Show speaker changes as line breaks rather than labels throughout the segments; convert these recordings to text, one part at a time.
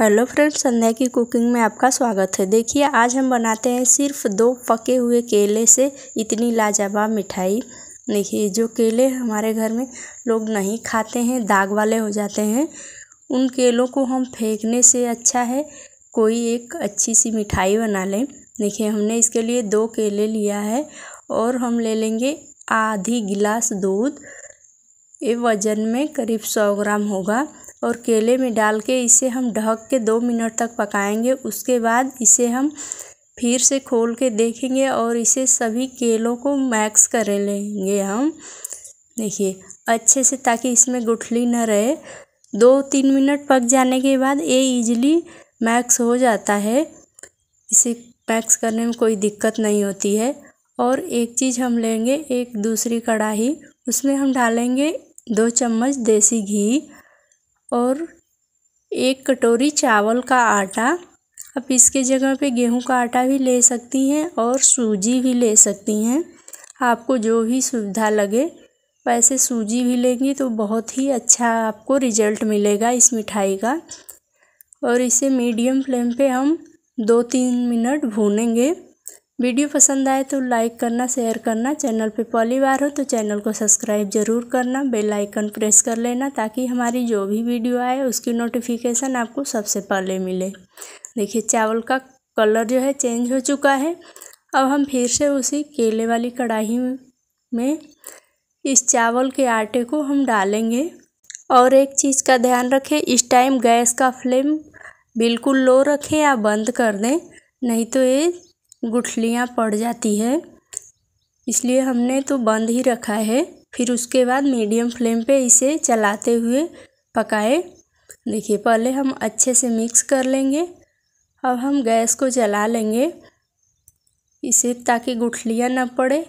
hello friends संध्या की cooking में आपका स्वागत है देखिए आज हम बनाते हैं सिर्फ दो पके हुए केले से इतनी लाजवाब मिठाई देखिए जो केले हमारे घर में लोग नहीं खाते हैं दाग वाले हो जाते हैं उन केलों को हम फेंकने से अच्छा है कोई एक अच्छी सी मिठाई बना लें देखिए हमने इसके लिए दो केले लिया है और हम ले लेंगे आधी गिलास दूध ये वज़न में करीब सौ ग्राम होगा और केले में डाल के इसे हम ढक के दो मिनट तक पकाएंगे उसके बाद इसे हम फिर से खोल के देखेंगे और इसे सभी केलों को मैक्स कर लेंगे हम देखिए अच्छे से ताकि इसमें गुठली न रहे दो तीन मिनट पक जाने के बाद ये इजीली मैक्स हो जाता है इसे मैक्स करने में कोई दिक्कत नहीं होती है और एक चीज़ हम लेंगे एक दूसरी कढ़ाई उसमें हम डालेंगे दो चम्मच देसी घी और एक कटोरी चावल का आटा आप इसके जगह पे गेहूं का आटा भी ले सकती हैं और सूजी भी ले सकती हैं आपको जो भी सुविधा लगे वैसे सूजी भी लेंगी तो बहुत ही अच्छा आपको रिजल्ट मिलेगा इस मिठाई का और इसे मीडियम फ्लेम पे हम दो तीन मिनट भूनेंगे वीडियो पसंद आए तो लाइक करना शेयर करना चैनल पे पहली बार हो तो चैनल को सब्सक्राइब जरूर करना बेल आइकन प्रेस कर लेना ताकि हमारी जो भी वीडियो आए उसकी नोटिफिकेशन आपको सबसे पहले मिले देखिए चावल का कलर जो है चेंज हो चुका है अब हम फिर से उसी केले वाली कढ़ाई में इस चावल के आटे को हम डालेंगे और एक चीज़ का ध्यान रखें इस टाइम गैस का फ्लेम बिल्कुल लो रखें या बंद कर दें नहीं तो ये गुठलियाँ पड़ जाती है इसलिए हमने तो बंद ही रखा है फिर उसके बाद मीडियम फ्लेम पे इसे चलाते हुए पकाए देखिए पहले हम अच्छे से मिक्स कर लेंगे अब हम गैस को जला लेंगे इसे ताकि गुठलियाँ ना पड़े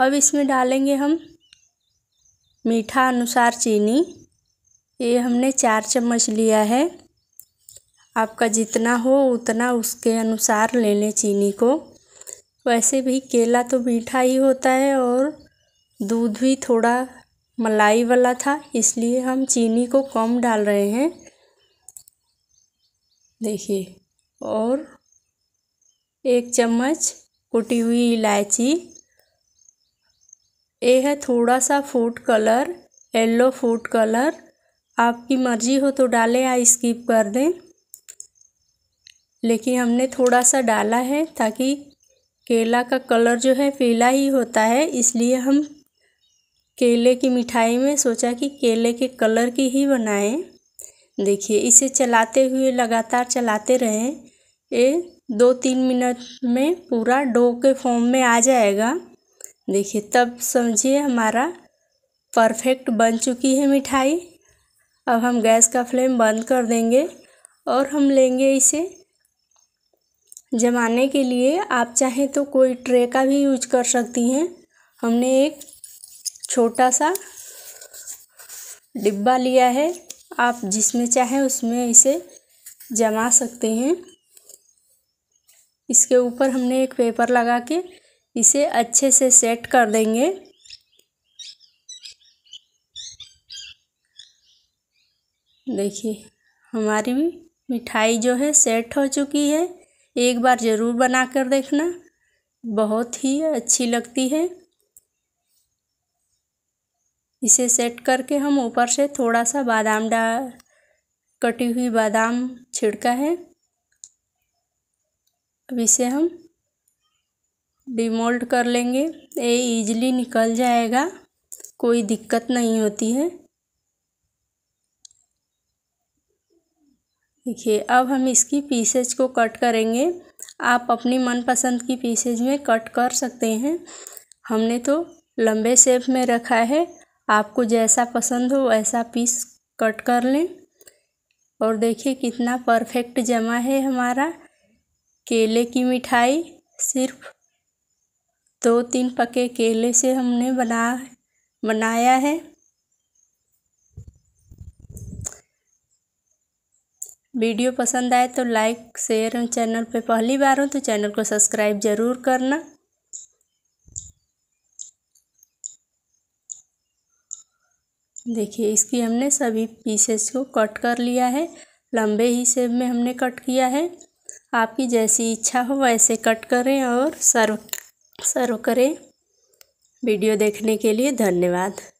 अब इसमें डालेंगे हम मीठा अनुसार चीनी ये हमने चार चम्मच लिया है आपका जितना हो उतना उसके अनुसार ले लें चीनी को वैसे भी केला तो मीठा ही होता है और दूध भी थोड़ा मलाई वाला था इसलिए हम चीनी को कम डाल रहे हैं देखिए और एक चम्मच कुटी हुई इलायची ये है थोड़ा सा food colour yellow food colour आपकी मर्जी हो तो डालें या स्किप कर दें लेकिन हमने थोड़ा सा डाला है ताकि केला का कलर जो है पीला ही होता है इसलिए हम केले की मिठाई में सोचा कि केले के कलर की ही बनाएं देखिए इसे चलाते हुए लगातार चलाते रहें ये दो तीन मिनट में पूरा डो के फॉर्म में आ जाएगा देखिए तब समझिए हमारा परफेक्ट बन चुकी है मिठाई अब हम गैस का फ्लेम बंद कर देंगे और हम लेंगे इसे जमाने के लिए आप चाहें तो कोई ट्रे का भी यूज कर सकती हैं हमने एक छोटा सा डिब्बा लिया है आप जिसमें चाहें उसमें इसे जमा सकते हैं इसके ऊपर हमने एक पेपर लगा के इसे अच्छे से सेट कर देंगे देखिए हमारी भी मिठाई जो है सेट हो चुकी है एक बार ज़रूर बना कर देखना बहुत ही अच्छी लगती है इसे सेट करके हम ऊपर से थोड़ा सा बादाम डा कटी हुई बादाम छिड़का है अब इसे हम डिमोल्ड कर लेंगे ये ईजिली निकल जाएगा कोई दिक्कत नहीं होती है देखिए अब हम इसकी पीसेज को कट करेंगे आप अपनी मनपसंद की पीसेज में कट कर सकते हैं हमने तो लंबे शेप में रखा है आपको जैसा पसंद हो वैसा पीस कट कर लें और देखिए कितना परफेक्ट जमा है हमारा केले की मिठाई सिर्फ दो तीन पके केले से हमने बना बनाया है वीडियो पसंद आए तो लाइक शेयर और चैनल पे पहली बार हो तो चैनल को सब्सक्राइब ज़रूर करना देखिए इसकी हमने सभी पीसेस को कट कर लिया है लंबे ही सेब में हमने कट किया है आपकी जैसी इच्छा हो वैसे कट करें और सर्व सर्व करें वीडियो देखने के लिए धन्यवाद